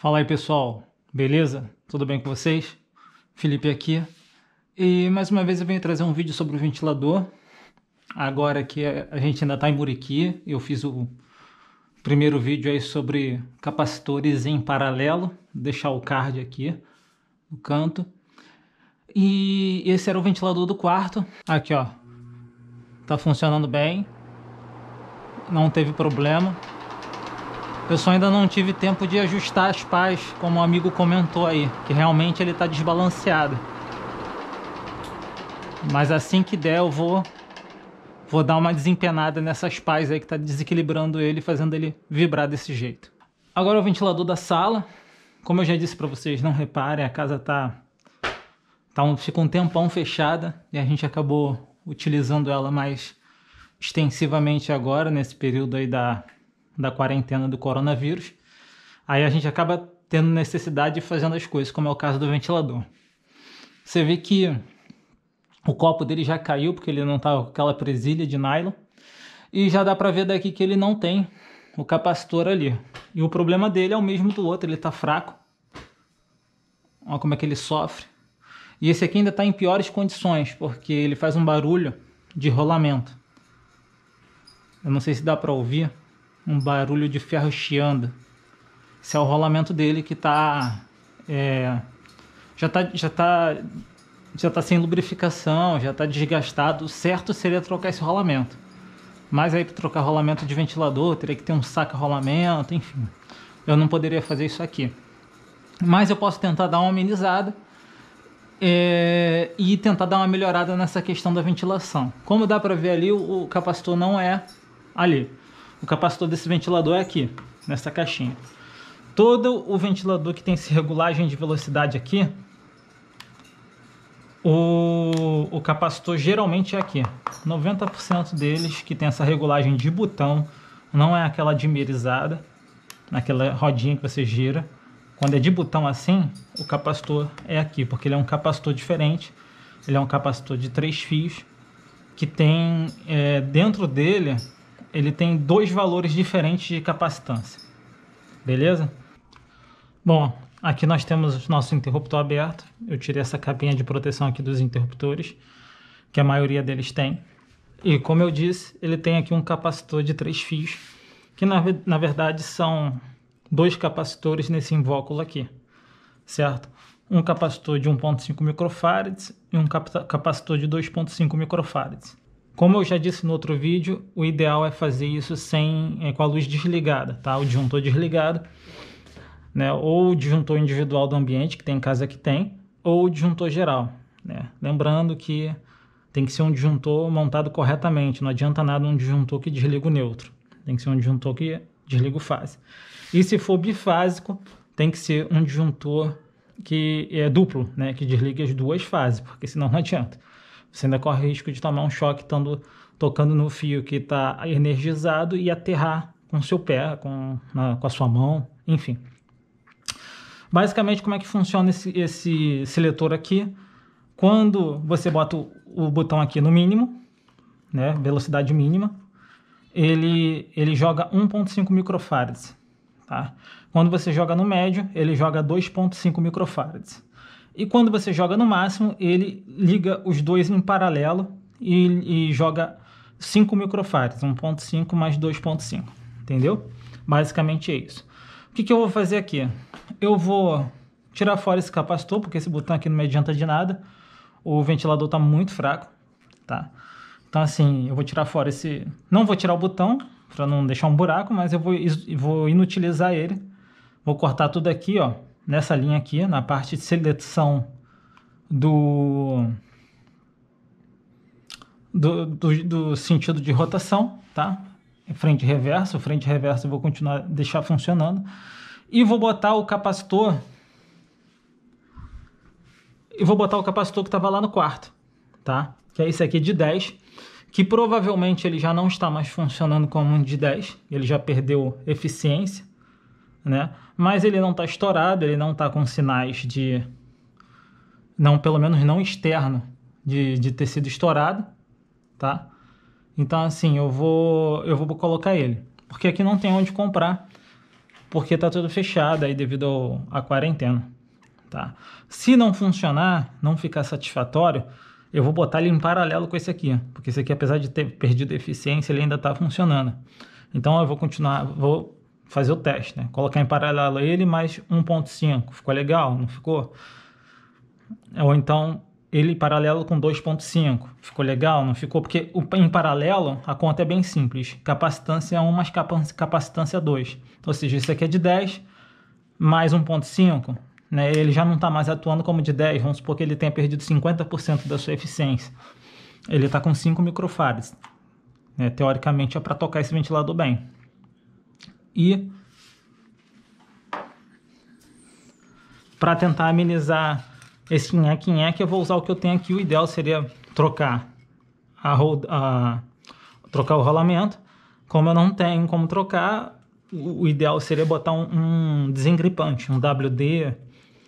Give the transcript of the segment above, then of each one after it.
Fala aí pessoal, beleza? Tudo bem com vocês? Felipe aqui. E mais uma vez eu venho trazer um vídeo sobre o ventilador. Agora que a gente ainda está em Muriqui, eu fiz o primeiro vídeo aí sobre capacitores em paralelo. Vou deixar o card aqui no canto. E esse era o ventilador do quarto. Aqui ó, tá funcionando bem, não teve problema. Eu só ainda não tive tempo de ajustar as pás, como o amigo comentou aí, que realmente ele está desbalanceado. Mas assim que der eu vou vou dar uma desempenada nessas pás aí que está desequilibrando ele, fazendo ele vibrar desse jeito. Agora o ventilador da sala. Como eu já disse para vocês, não reparem, a casa tá, tá um, ficou um tempão fechada e a gente acabou utilizando ela mais extensivamente agora, nesse período aí da, da quarentena do coronavírus, aí a gente acaba tendo necessidade de fazendo as coisas, como é o caso do ventilador. Você vê que o copo dele já caiu porque ele não estava tá com aquela presilha de nylon e já dá para ver daqui que ele não tem o capacitor ali. E o problema dele é o mesmo do outro, ele está fraco. Olha como é que ele sofre. E esse aqui ainda está em piores condições, porque ele faz um barulho de rolamento. Eu não sei se dá para ouvir um barulho de ferro chiando. Esse é o rolamento dele que tá. É, já tá. Já tá. Já tá sem lubrificação, já tá desgastado. certo seria trocar esse rolamento. Mas aí para trocar rolamento de ventilador, teria que ter um saca rolamento, enfim. Eu não poderia fazer isso aqui. Mas eu posso tentar dar uma amenizada é, e tentar dar uma melhorada nessa questão da ventilação. Como dá para ver ali, o, o capacitor não é ali. O capacitor desse ventilador é aqui, nessa caixinha. Todo o ventilador que tem essa regulagem de velocidade aqui, o, o capacitor geralmente é aqui. 90% deles que tem essa regulagem de botão, não é aquela dimerizada, naquela rodinha que você gira. Quando é de botão assim, o capacitor é aqui, porque ele é um capacitor diferente. Ele é um capacitor de três fios, que tem é, dentro dele ele tem dois valores diferentes de capacitância. Beleza? Bom, aqui nós temos nosso interruptor aberto. Eu tirei essa capinha de proteção aqui dos interruptores, que a maioria deles tem. E como eu disse, ele tem aqui um capacitor de três fios, que na, na verdade são dois capacitores nesse invólucro aqui, certo? Um capacitor de 1.5 microfarads e um capacitor de 2.5 microfarads. Como eu já disse no outro vídeo, o ideal é fazer isso sem, é, com a luz desligada, tá? O disjuntor desligado, né? Ou o disjuntor individual do ambiente, que tem casa que tem, ou o disjuntor geral, né? Lembrando que tem que ser um disjuntor montado corretamente, não adianta nada um disjuntor que desliga o neutro. Tem que ser um disjuntor que desliga o fase. E se for bifásico, tem que ser um disjuntor que é duplo, né? Que desliga as duas fases, porque senão não adianta. Você ainda corre o risco de tomar um choque estando tocando no fio que está energizado e aterrar com seu pé, com, na, com a sua mão, enfim. Basicamente, como é que funciona esse, esse seletor aqui? Quando você bota o, o botão aqui no mínimo, né, velocidade mínima, ele, ele joga 1.5 microfarads. Tá? Quando você joga no médio, ele joga 2.5 microfarads. E quando você joga no máximo, ele liga os dois em paralelo e, e joga 5 microfarads, 1.5 mais 2.5, entendeu? Basicamente é isso. O que, que eu vou fazer aqui? Eu vou tirar fora esse capacitor, porque esse botão aqui não me adianta de nada. O ventilador está muito fraco, tá? Então assim, eu vou tirar fora esse... Não vou tirar o botão, para não deixar um buraco, mas eu vou, vou inutilizar ele. Vou cortar tudo aqui, ó, nessa linha aqui, na parte de seleção do, do, do, do sentido de rotação, tá? Frente e reverso, frente e reverso eu vou continuar deixar funcionando. E vou botar o capacitor e vou botar o capacitor que estava lá no quarto, tá? Que é esse aqui de 10, que provavelmente ele já não está mais funcionando como um de 10, ele já perdeu eficiência, né? mas ele não está estourado, ele não está com sinais de. não, pelo menos não externo, de, de ter sido estourado, tá? Então, assim, eu vou, eu vou colocar ele. Porque aqui não tem onde comprar, porque está tudo fechado aí devido à quarentena, tá? Se não funcionar, não ficar satisfatório, eu vou botar ele em paralelo com esse aqui, porque esse aqui, apesar de ter perdido eficiência, ele ainda está funcionando. Então, eu vou continuar, vou fazer o teste, né? Colocar em paralelo ele mais 1.5, ficou legal, não ficou? Ou então ele paralelo com 2.5, ficou legal, não ficou? Porque o, em paralelo a conta é bem simples, capacitância 1 mais capacitância 2. Então, ou seja, isso aqui é de 10 mais 1.5, né? Ele já não está mais atuando como de 10, vamos supor que ele tenha perdido 50% da sua eficiência. Ele está com 5 microfarads. Né? Teoricamente é para tocar esse ventilador bem e para tentar amenizar esse é que eu vou usar o que eu tenho aqui. O ideal seria trocar, a, a, trocar o rolamento. Como eu não tenho como trocar, o, o ideal seria botar um, um, desengripante, um WD,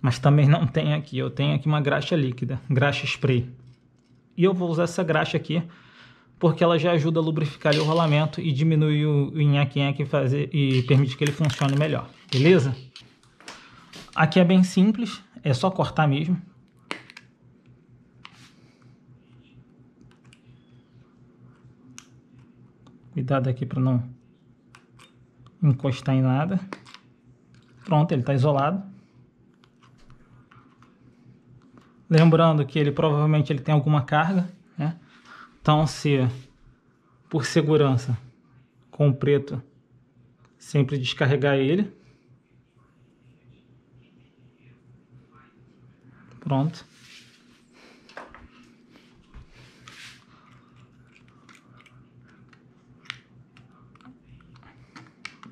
mas também não tem aqui. Eu tenho aqui uma graxa líquida, graxa spray. E eu vou usar essa graxa aqui porque ela já ajuda a lubrificar o rolamento e diminui o, o nhaque-nhaque fazer e permite que ele funcione melhor, beleza? Aqui é bem simples, é só cortar mesmo. Cuidado aqui para não encostar em nada. Pronto, ele está isolado. Lembrando que ele provavelmente ele tem alguma carga, então, se por segurança com o preto, sempre descarregar ele. Pronto.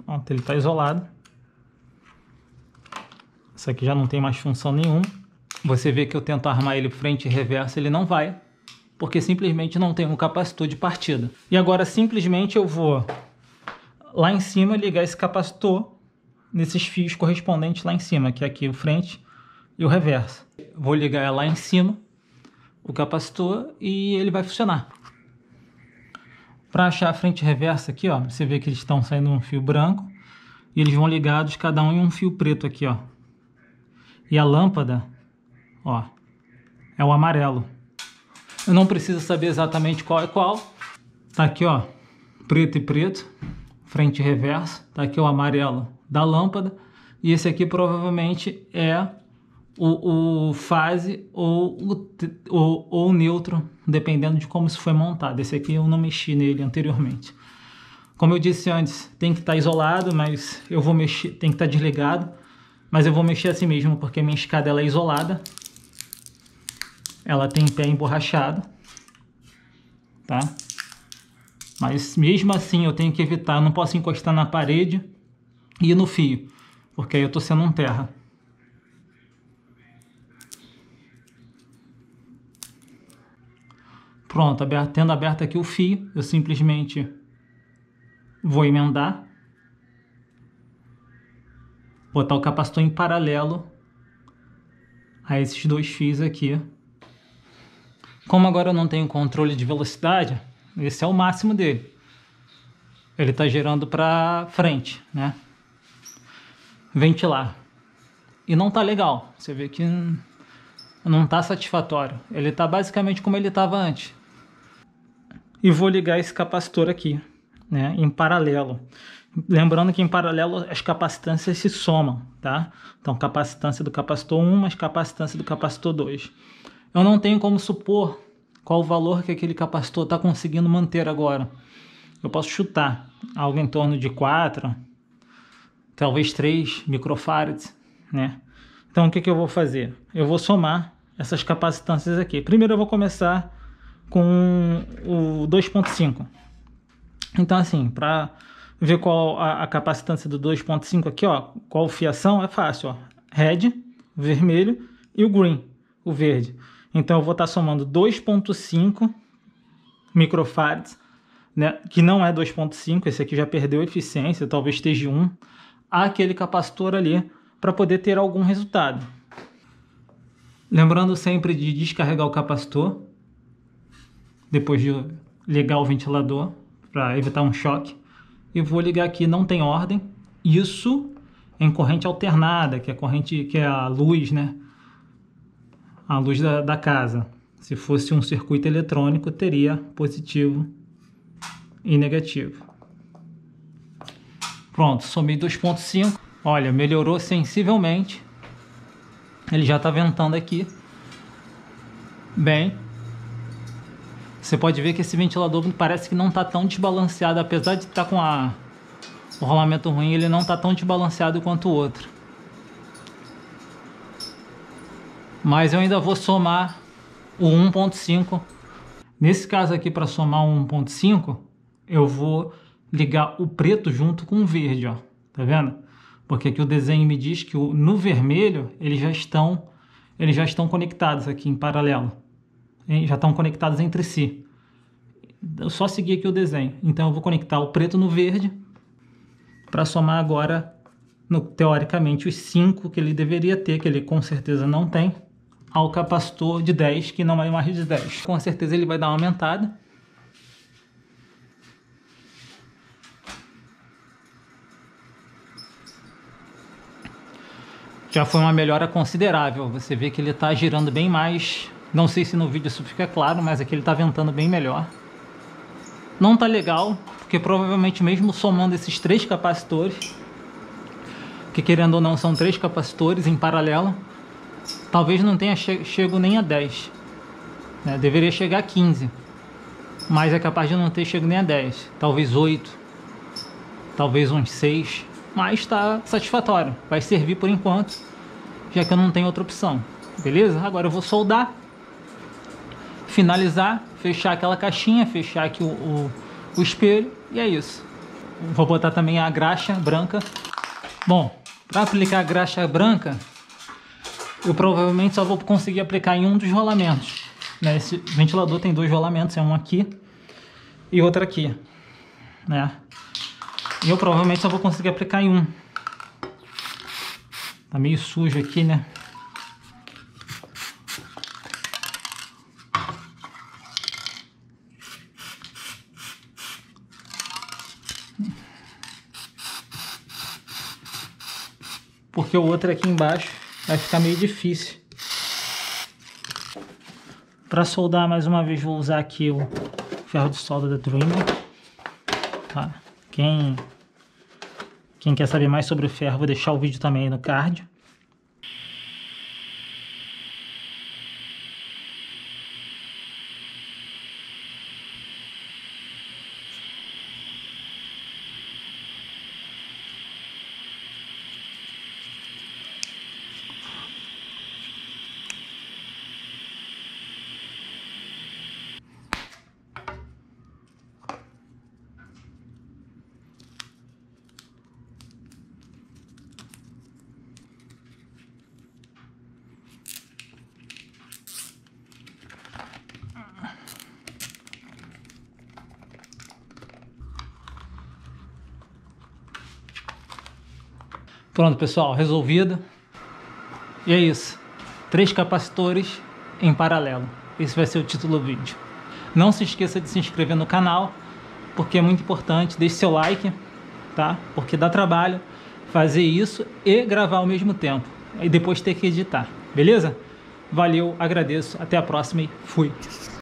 Pronto, ele está isolado. Isso aqui já não tem mais função nenhuma. Você vê que eu tento armar ele frente e reverso, ele não vai porque simplesmente não tem um capacitor de partida. E agora simplesmente eu vou lá em cima ligar esse capacitor nesses fios correspondentes lá em cima, que é aqui o frente e o reverso. Vou ligar lá em cima o capacitor e ele vai funcionar. Para achar a frente reversa aqui, ó, você vê que eles estão saindo um fio branco e eles vão ligados cada um em um fio preto aqui, ó. E a lâmpada, ó, é o amarelo. Eu não precisa saber exatamente qual é qual. Tá aqui, ó, preto e preto, frente e reverso. Tá aqui o amarelo da lâmpada. E esse aqui provavelmente é o, o fase ou o neutro, dependendo de como isso foi montado. Esse aqui eu não mexi nele anteriormente. Como eu disse antes, tem que estar tá isolado, mas eu vou mexer, tem que estar tá desligado. Mas eu vou mexer assim mesmo, porque minha escada ela é isolada. Ela tem pé emborrachado, tá? Mas mesmo assim eu tenho que evitar, não posso encostar na parede e no fio, porque aí eu estou sendo um terra. Pronto, aberto, tendo aberto aqui o fio, eu simplesmente vou emendar, botar o capacitor em paralelo a esses dois fios aqui como agora eu não tenho controle de velocidade, esse é o máximo dele. Ele está girando para frente, né? Ventilar. E não tá legal. Você vê que não tá satisfatório. Ele está basicamente como ele estava antes. E vou ligar esse capacitor aqui, né, em paralelo. Lembrando que em paralelo as capacitâncias se somam, tá? Então capacitância do capacitor 1 mais capacitância do capacitor 2. Eu não tenho como supor qual o valor que aquele capacitor está conseguindo manter agora. Eu posso chutar algo em torno de 4, talvez 3 microfarads, né? Então o que, que eu vou fazer? Eu vou somar essas capacitâncias aqui. Primeiro eu vou começar com o 2.5. Então assim, para ver qual a, a capacitância do 2.5 aqui, ó, qual fiação, é fácil, ó. Red, vermelho e o green, o verde. Então eu vou estar tá somando 2.5 microfarads, né, que não é 2.5, esse aqui já perdeu eficiência, talvez esteja 1, aquele capacitor ali para poder ter algum resultado. Lembrando sempre de descarregar o capacitor depois de ligar o ventilador para evitar um choque. E vou ligar aqui, não tem ordem. Isso em corrente alternada, que é corrente que é a luz, né? a luz da, da casa. Se fosse um circuito eletrônico, teria positivo e negativo. Pronto, somei 2.5. Olha, melhorou sensivelmente. Ele já está ventando aqui. Bem. Você pode ver que esse ventilador parece que não está tão desbalanceado. Apesar de estar tá com a, o rolamento ruim, ele não está tão desbalanceado quanto o outro. mas eu ainda vou somar o 1.5. Nesse caso aqui, para somar o 1.5, eu vou ligar o preto junto com o verde, ó. Tá vendo? Porque aqui o desenho me diz que o, no vermelho eles já estão eles já estão conectados aqui em paralelo. Já estão conectados entre si. Eu só seguir aqui o desenho. Então eu vou conectar o preto no verde para somar agora, no, teoricamente, os 5 que ele deveria ter, que ele com certeza não tem ao capacitor de 10, que não é mais de 10. Com certeza ele vai dar uma aumentada. Já foi uma melhora considerável, você vê que ele está girando bem mais. Não sei se no vídeo isso fica claro, mas aqui ele está ventando bem melhor. Não está legal, porque provavelmente mesmo somando esses três capacitores, que querendo ou não são três capacitores em paralelo, talvez não tenha che chego nem a 10. Né? Deveria chegar a 15. Mas é capaz de não ter chego nem a 10. Talvez 8. Talvez uns 6. Mas está satisfatório. Vai servir por enquanto, já que eu não tenho outra opção. Beleza? Agora eu vou soldar. Finalizar. Fechar aquela caixinha. Fechar aqui o, o, o espelho. E é isso. Vou botar também a graxa branca. Bom, para aplicar a graxa branca, eu provavelmente só vou conseguir aplicar em um dos rolamentos. Né? Esse ventilador tem dois rolamentos, é um aqui e outro aqui. Né? E eu provavelmente só vou conseguir aplicar em um. Tá meio sujo aqui, né? Porque o outro é aqui embaixo vai ficar meio difícil. Para soldar mais uma vez vou usar aqui o ferro de solda da Dreamer. Tá? Quem, quem quer saber mais sobre o ferro, vou deixar o vídeo também no card. Pronto, pessoal, resolvido. E é isso. Três capacitores em paralelo. Esse vai ser o título do vídeo. Não se esqueça de se inscrever no canal, porque é muito importante. Deixe seu like, tá? Porque dá trabalho fazer isso e gravar ao mesmo tempo. E depois ter que editar, beleza? Valeu, agradeço, até a próxima e fui!